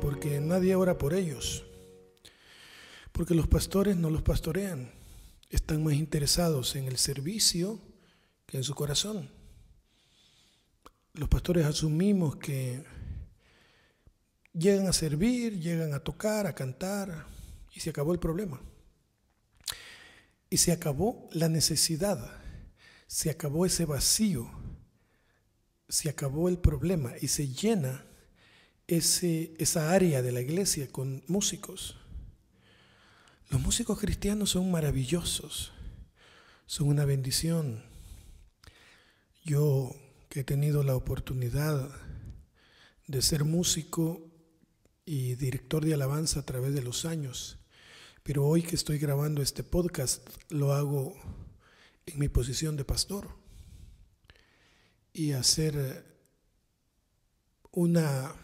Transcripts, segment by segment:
porque nadie ora por ellos, porque los pastores no los pastorean, están más interesados en el servicio que en su corazón. Los pastores asumimos que llegan a servir, llegan a tocar, a cantar, y se acabó el problema. Y se acabó la necesidad, se acabó ese vacío, se acabó el problema y se llena ese, esa área de la iglesia con músicos. Los músicos cristianos son maravillosos, son una bendición. Yo que he tenido la oportunidad de ser músico y director de alabanza a través de los años, pero hoy que estoy grabando este podcast lo hago en mi posición de pastor y hacer una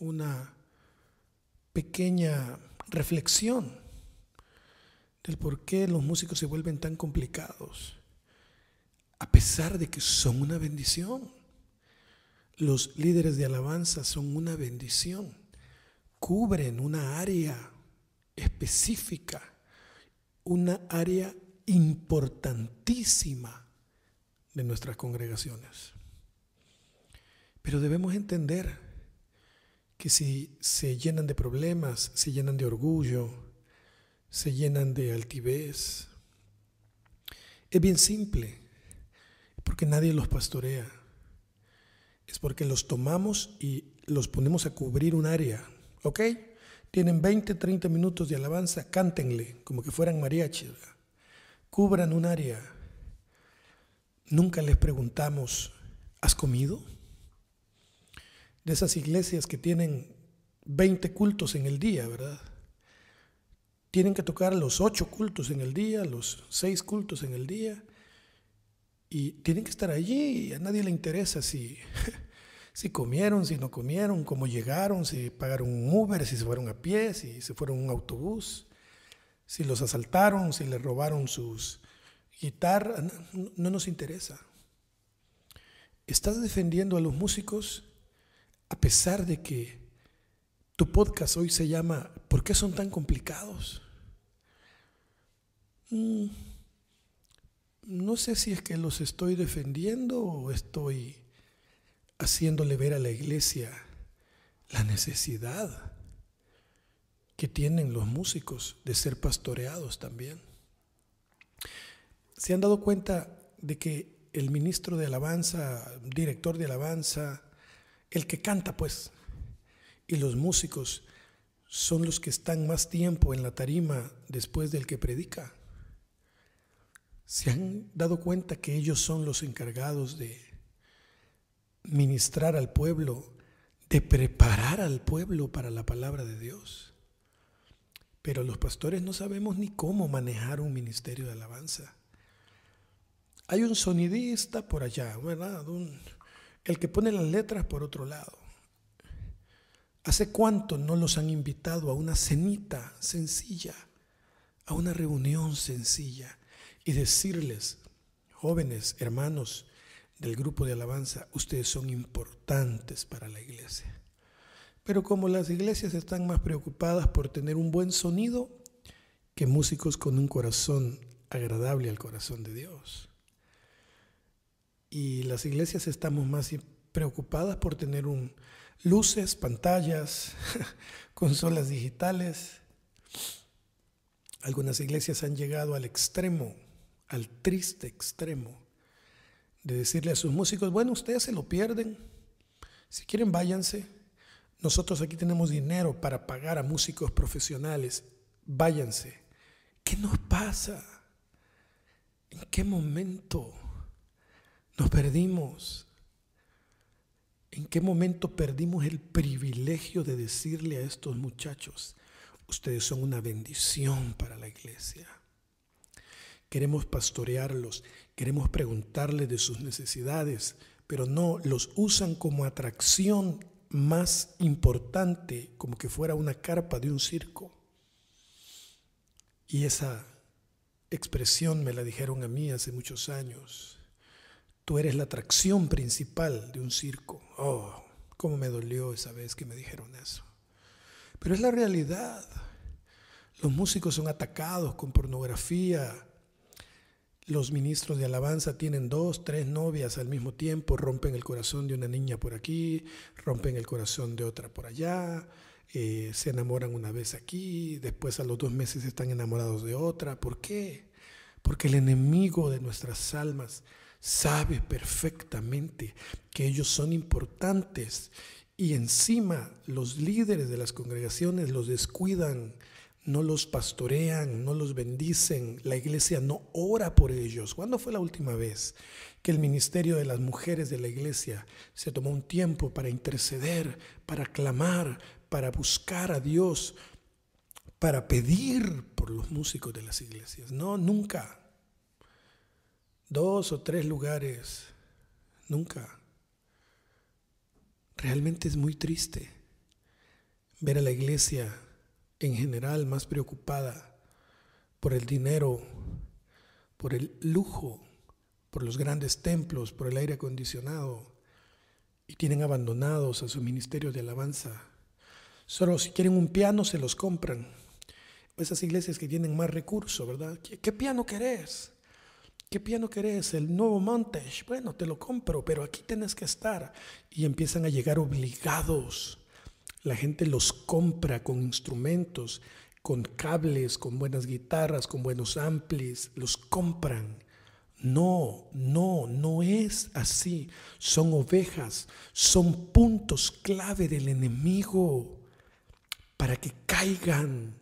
una pequeña reflexión del por qué los músicos se vuelven tan complicados, a pesar de que son una bendición. Los líderes de alabanza son una bendición, cubren una área específica, una área importantísima de nuestras congregaciones. Pero debemos entender que si se llenan de problemas, se llenan de orgullo, se llenan de altivez. Es bien simple, porque nadie los pastorea. Es porque los tomamos y los ponemos a cubrir un área, ¿ok? Tienen 20, 30 minutos de alabanza, cántenle, como que fueran mariachis. Cubran un área. Nunca les preguntamos, ¿has comido? de esas iglesias que tienen 20 cultos en el día, ¿verdad? Tienen que tocar los 8 cultos en el día, los 6 cultos en el día, y tienen que estar allí a nadie le interesa si, si comieron, si no comieron, cómo llegaron, si pagaron un Uber, si se fueron a pie, si se fueron un autobús, si los asaltaron, si les robaron sus guitarras, no nos interesa. Estás defendiendo a los músicos a pesar de que tu podcast hoy se llama ¿Por qué son tan complicados? Mm, no sé si es que los estoy defendiendo o estoy haciéndole ver a la iglesia la necesidad que tienen los músicos de ser pastoreados también. ¿Se han dado cuenta de que el ministro de alabanza, director de alabanza, el que canta, pues. Y los músicos son los que están más tiempo en la tarima después del que predica. Se han dado cuenta que ellos son los encargados de ministrar al pueblo, de preparar al pueblo para la palabra de Dios. Pero los pastores no sabemos ni cómo manejar un ministerio de alabanza. Hay un sonidista por allá, ¿verdad? Un, el que pone las letras por otro lado. ¿Hace cuánto no los han invitado a una cenita sencilla, a una reunión sencilla y decirles, jóvenes, hermanos del grupo de alabanza, ustedes son importantes para la iglesia? Pero como las iglesias están más preocupadas por tener un buen sonido que músicos con un corazón agradable al corazón de Dios y las iglesias estamos más preocupadas por tener un, luces, pantallas, consolas digitales. Algunas iglesias han llegado al extremo, al triste extremo, de decirle a sus músicos, bueno, ustedes se lo pierden, si quieren váyanse, nosotros aquí tenemos dinero para pagar a músicos profesionales, váyanse. ¿Qué nos pasa? ¿En qué momento? Nos perdimos. ¿En qué momento perdimos el privilegio de decirle a estos muchachos, ustedes son una bendición para la iglesia? Queremos pastorearlos, queremos preguntarles de sus necesidades, pero no, los usan como atracción más importante, como que fuera una carpa de un circo. Y esa expresión me la dijeron a mí hace muchos años. Tú eres la atracción principal de un circo. Oh, cómo me dolió esa vez que me dijeron eso. Pero es la realidad. Los músicos son atacados con pornografía. Los ministros de alabanza tienen dos, tres novias al mismo tiempo, rompen el corazón de una niña por aquí, rompen el corazón de otra por allá, eh, se enamoran una vez aquí, después a los dos meses están enamorados de otra. ¿Por qué? Porque el enemigo de nuestras almas sabe perfectamente que ellos son importantes y encima los líderes de las congregaciones los descuidan, no los pastorean, no los bendicen, la iglesia no ora por ellos. ¿Cuándo fue la última vez que el ministerio de las mujeres de la iglesia se tomó un tiempo para interceder, para clamar, para buscar a Dios, para pedir por los músicos de las iglesias? No, nunca dos o tres lugares, nunca. Realmente es muy triste ver a la iglesia en general más preocupada por el dinero, por el lujo, por los grandes templos, por el aire acondicionado, y tienen abandonados a sus ministerio de alabanza. Solo si quieren un piano se los compran. Esas iglesias que tienen más recursos, ¿verdad? ¿Qué, qué piano querés? ¿Qué piano querés? ¿El nuevo Montage? Bueno, te lo compro, pero aquí tienes que estar. Y empiezan a llegar obligados. La gente los compra con instrumentos, con cables, con buenas guitarras, con buenos amplis. Los compran. No, no, no es así. Son ovejas, son puntos clave del enemigo para que caigan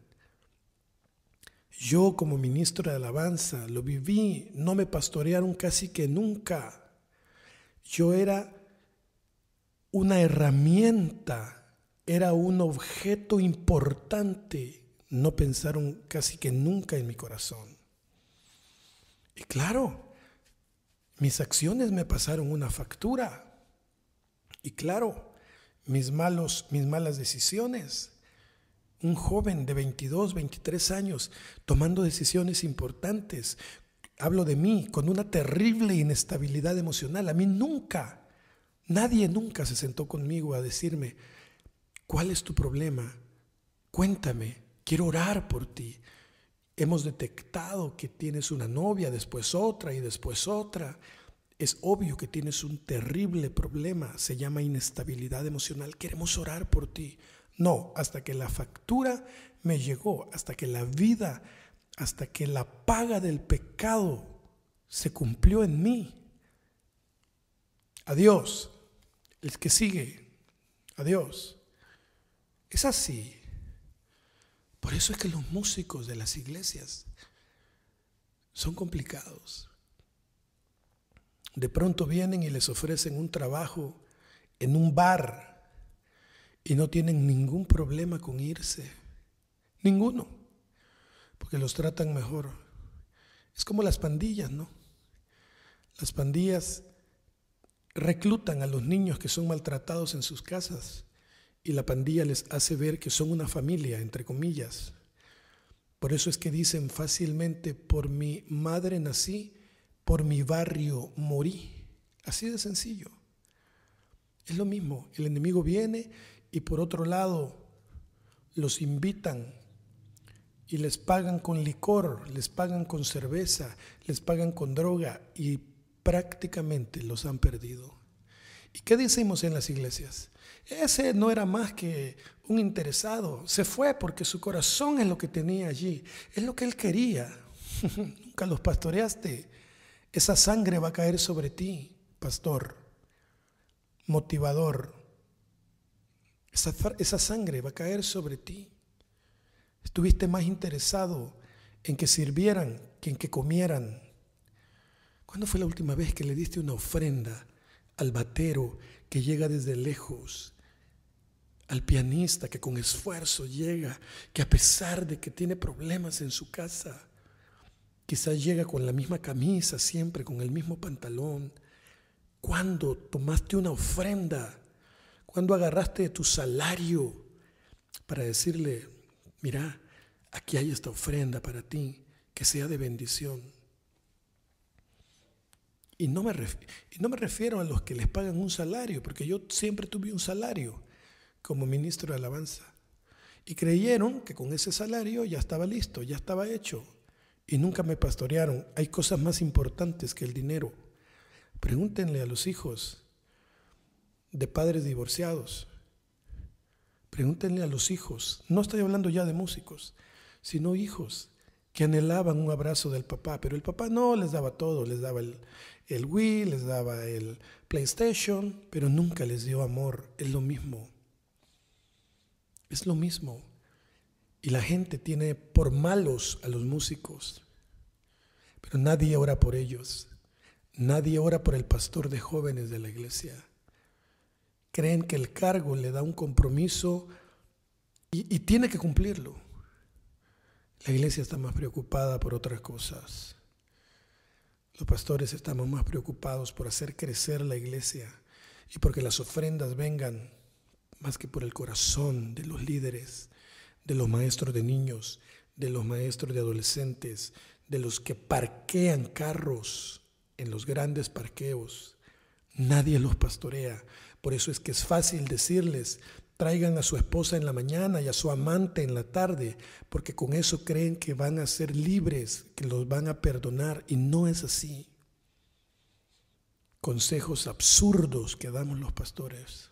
yo como ministro de alabanza lo viví, no me pastorearon casi que nunca. Yo era una herramienta, era un objeto importante. No pensaron casi que nunca en mi corazón. Y claro, mis acciones me pasaron una factura. Y claro, mis malos mis malas decisiones un joven de 22, 23 años tomando decisiones importantes. Hablo de mí con una terrible inestabilidad emocional. A mí nunca, nadie nunca se sentó conmigo a decirme, ¿cuál es tu problema? Cuéntame, quiero orar por ti. Hemos detectado que tienes una novia, después otra y después otra. Es obvio que tienes un terrible problema, se llama inestabilidad emocional. Queremos orar por ti. No, hasta que la factura me llegó, hasta que la vida, hasta que la paga del pecado se cumplió en mí. Adiós, el que sigue, adiós. Es así. Por eso es que los músicos de las iglesias son complicados. De pronto vienen y les ofrecen un trabajo en un bar y no tienen ningún problema con irse. Ninguno. Porque los tratan mejor. Es como las pandillas, ¿no? Las pandillas reclutan a los niños que son maltratados en sus casas y la pandilla les hace ver que son una familia, entre comillas. Por eso es que dicen fácilmente, por mi madre nací, por mi barrio morí. Así de sencillo. Es lo mismo, el enemigo viene y por otro lado los invitan y les pagan con licor, les pagan con cerveza, les pagan con droga y prácticamente los han perdido. ¿Y qué decimos en las iglesias? Ese no era más que un interesado. Se fue porque su corazón es lo que tenía allí, es lo que él quería. Nunca los pastoreaste. Esa sangre va a caer sobre ti, pastor, motivador, esa, sangre va a caer sobre ti. Estuviste más interesado en que sirvieran que en que comieran. ¿Cuándo fue la última vez que le diste una ofrenda al batero que llega desde lejos? Al pianista que con esfuerzo llega, que a pesar de que tiene problemas en su casa, quizás llega con la misma camisa siempre, con el mismo pantalón. ¿Cuándo tomaste una ofrenda ¿Cuándo agarraste tu salario para decirle, mira, aquí hay esta ofrenda para ti, que sea de bendición? Y no, me y no me refiero a los que les pagan un salario, porque yo siempre tuve un salario como ministro de alabanza. Y creyeron que con ese salario ya estaba listo, ya estaba hecho. Y nunca me pastorearon. Hay cosas más importantes que el dinero. Pregúntenle a los hijos de padres divorciados. Pregúntenle a los hijos, no estoy hablando ya de músicos, sino hijos que anhelaban un abrazo del papá, pero el papá no les daba todo, les daba el, Wii, les daba el PlayStation, pero nunca les dio amor, es lo mismo. Es lo mismo. Y la gente tiene por malos a los músicos, pero nadie ora por ellos, nadie ora por el pastor de jóvenes de la iglesia creen que el cargo le da un compromiso y, tiene que cumplirlo. La iglesia está más preocupada por otras cosas. Los pastores estamos más preocupados por hacer crecer la iglesia y porque las ofrendas vengan más que por el corazón de los líderes, de los maestros de niños, de los maestros de adolescentes, de los que parquean carros en los grandes parqueos. Nadie los pastorea. Por eso es que es fácil decirles, traigan a su esposa en la mañana y a su amante en la tarde, porque con eso creen que van a ser libres, que los van a perdonar, y no es así. Consejos absurdos que damos los pastores.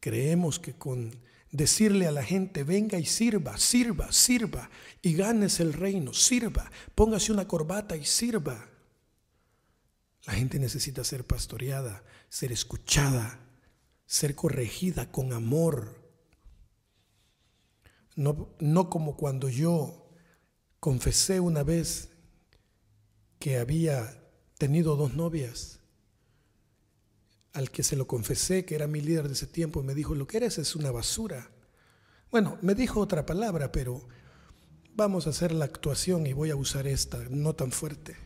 Creemos que con decirle a la gente, venga y sirva, sirva, sirva, y ganes el reino, sirva, póngase una corbata y sirva. La gente necesita ser pastoreada ser escuchada, ser corregida con amor. No, como cuando yo confesé una vez que había tenido dos novias. Al que se lo confesé, que era mi líder de ese tiempo, me dijo, lo que eres es una basura. Bueno, me dijo otra palabra, pero vamos a hacer la actuación y voy a usar esta, no tan fuerte.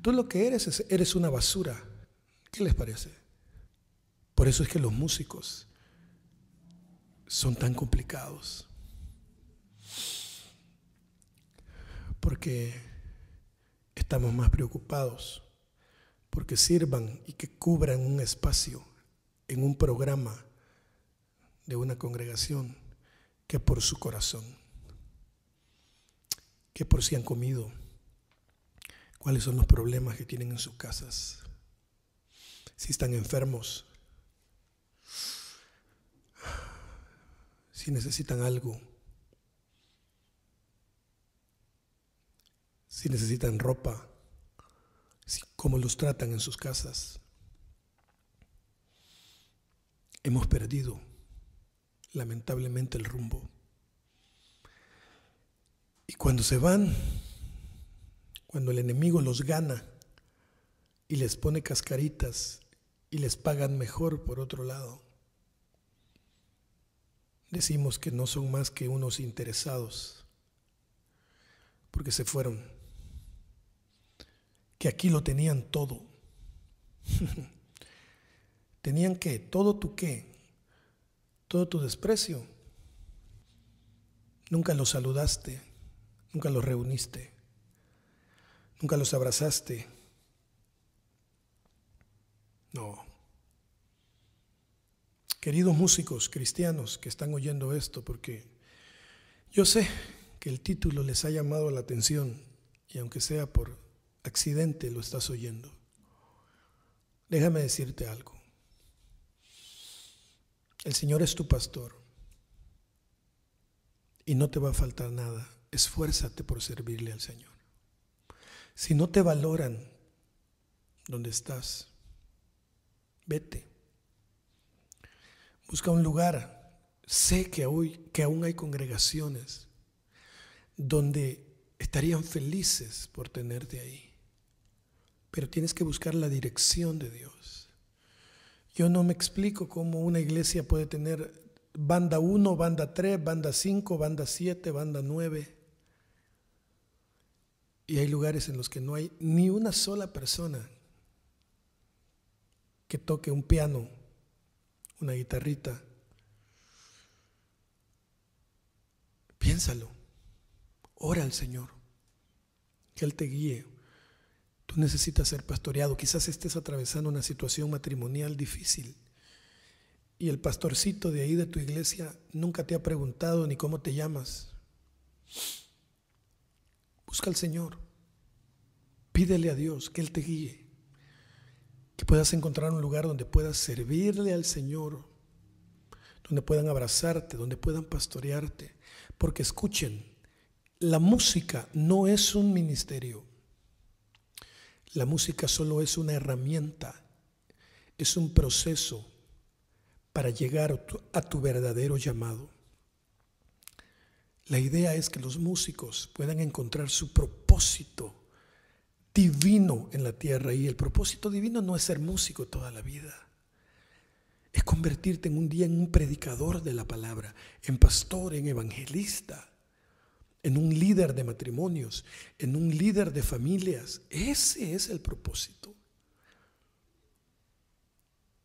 Tú lo que eres es, eres una basura. ¿Qué les parece? Por eso es que los músicos son tan complicados. Porque estamos más preocupados porque sirvan y que cubran un espacio en un programa de una congregación que por su corazón, que por si han comido, cuáles son los problemas que tienen en sus casas, si están enfermos, si necesitan algo, si necesitan ropa, cómo los tratan en sus casas. Hemos perdido lamentablemente el rumbo. Y cuando se van, cuando el enemigo los gana y les pone cascaritas y les pagan mejor por otro lado, decimos que no son más que unos interesados, porque se fueron, que aquí lo tenían todo. tenían que todo tu qué, todo tu desprecio. Nunca los saludaste, nunca los reuniste, nunca los abrazaste. No queridos músicos cristianos que están oyendo esto, porque yo sé que el título les ha llamado la atención y aunque sea por accidente lo estás oyendo. Déjame decirte algo. El Señor es tu pastor y no te va a faltar nada. Esfuérzate por servirle al Señor. Si no te valoran donde estás, vete. Busca un lugar. Sé que, hoy, que aún hay congregaciones donde estarían felices por tenerte ahí. Pero tienes que buscar la dirección de Dios. Yo no me explico cómo una iglesia puede tener banda 1, banda 3, banda 5, banda 7, banda 9. Y hay lugares en los que no hay ni una sola persona que toque un piano una guitarrita. Piénsalo. Ora al Señor. Que Él te guíe. Tú necesitas ser pastoreado. Quizás estés atravesando una situación matrimonial difícil. Y el pastorcito de ahí de tu iglesia nunca te ha preguntado ni cómo te llamas. Busca al Señor. Pídele a Dios que Él te guíe que puedas encontrar un lugar donde puedas servirle al Señor, donde puedan abrazarte, donde puedan pastorearte, porque escuchen, la música no es un ministerio, la música solo es una herramienta, es un proceso para llegar a tu, verdadero llamado. La idea es que los músicos puedan encontrar su propósito divino en la tierra y el propósito divino no es ser músico toda la vida. Es convertirte en un día en un predicador de la palabra, en pastor, en evangelista, en un líder de matrimonios, en un líder de familias. Ese es el propósito.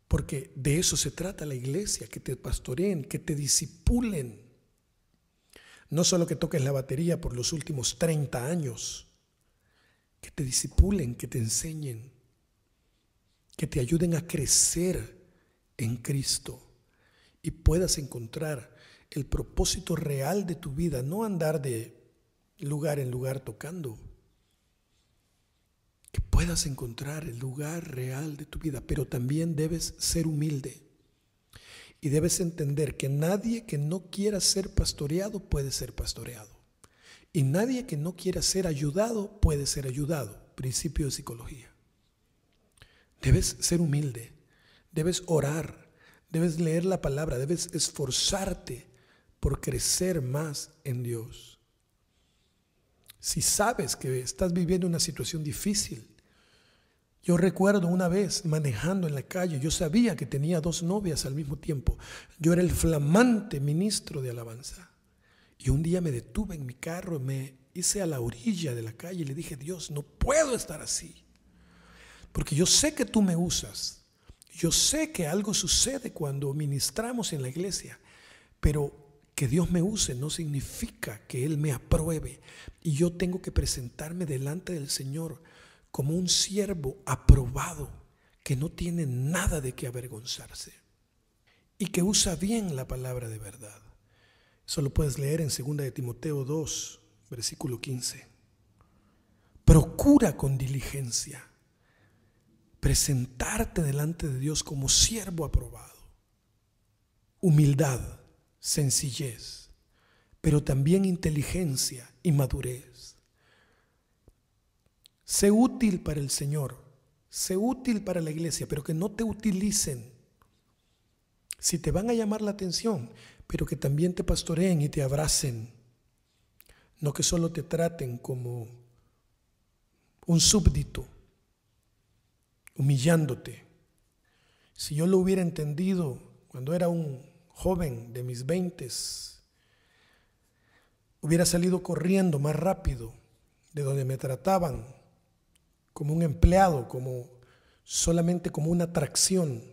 Porque de eso se trata la iglesia, que te pastoreen, que te disipulen. No solo que toques la batería por los últimos 30 años, que te disipulen, que te enseñen, que te ayuden a crecer en Cristo y puedas encontrar el propósito real de tu vida, no andar de lugar en lugar tocando. Que puedas encontrar el lugar real de tu vida, pero también debes ser humilde. Y debes entender que nadie que no quiera ser pastoreado puede ser pastoreado. Y nadie que no quiera ser ayudado puede ser ayudado. Principio de psicología. Debes ser humilde, debes orar, debes leer la palabra, debes esforzarte por crecer más en Dios. Si sabes que estás viviendo una situación difícil, yo recuerdo una vez manejando en la calle, yo sabía que tenía dos novias al mismo tiempo. Yo era el flamante ministro de alabanza. Y un día me detuve en mi carro, me hice a la orilla de la calle y le dije, Dios, no puedo estar así. Porque yo sé que tú me usas. Yo sé que algo sucede cuando ministramos en la iglesia. Pero que Dios me use no significa que Él me apruebe. Y yo tengo que presentarme delante del Señor como un siervo aprobado que no tiene nada de qué avergonzarse y que usa bien la palabra de verdad. Eso lo puedes leer en 2 de Timoteo 2, versículo 15. Procura con diligencia presentarte delante de Dios como siervo aprobado. Humildad, sencillez, pero también inteligencia y madurez. Sé útil para el Señor, sé útil para la iglesia, pero que no te utilicen. Si te van a llamar la atención, pero que también te pastoreen y te abracen, no que solo te traten como un súbdito, humillándote. Si yo lo hubiera entendido cuando era un joven de mis veintes, hubiera salido corriendo más rápido de donde me trataban como un empleado, como solamente como una atracción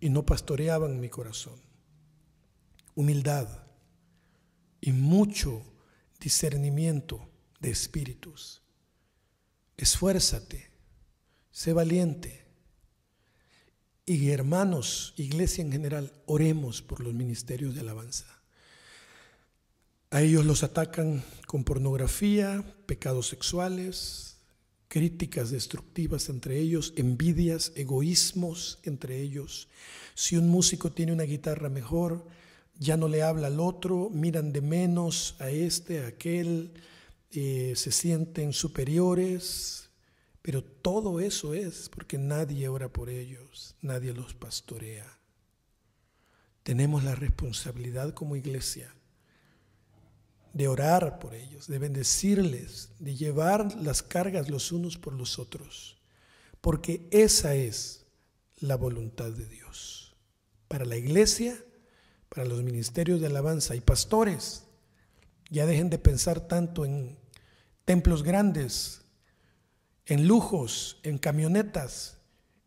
y no pastoreaban mi corazón humildad y mucho discernimiento de espíritus. Esfuérzate, sé valiente. Y hermanos, iglesia en general, oremos por los ministerios de alabanza. A ellos los atacan con pornografía, pecados sexuales, críticas destructivas entre ellos, envidias, egoísmos entre ellos. Si un músico tiene una guitarra mejor, ya no le habla al otro, miran de menos a este, a aquel, eh, se sienten superiores, pero todo eso es porque nadie ora por ellos, nadie los pastorea. Tenemos la responsabilidad como iglesia de orar por ellos, de bendecirles, de llevar las cargas los unos por los otros, porque esa es la voluntad de Dios para la iglesia para los ministerios de alabanza y pastores. Ya dejen de pensar tanto en templos grandes, en lujos, en camionetas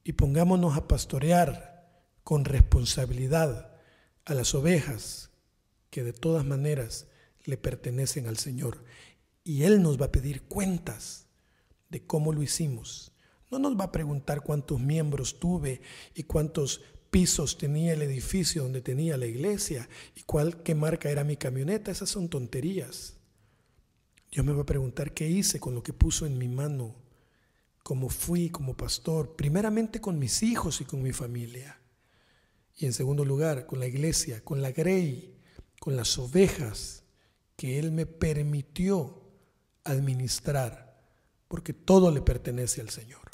y pongámonos a pastorear con responsabilidad a las ovejas que de todas maneras le pertenecen al Señor. Y Él nos va a pedir cuentas de cómo lo hicimos. No nos va a preguntar cuántos miembros tuve y cuántos pisos tenía el edificio donde tenía la iglesia y cuál, qué marca era mi camioneta. Esas son tonterías. Dios me va a preguntar qué hice con lo que puso en mi mano, cómo fui como pastor, primeramente con mis hijos y con mi familia. Y en segundo lugar, con la iglesia, con la grey, con las ovejas que Él me permitió administrar, porque todo le pertenece al Señor.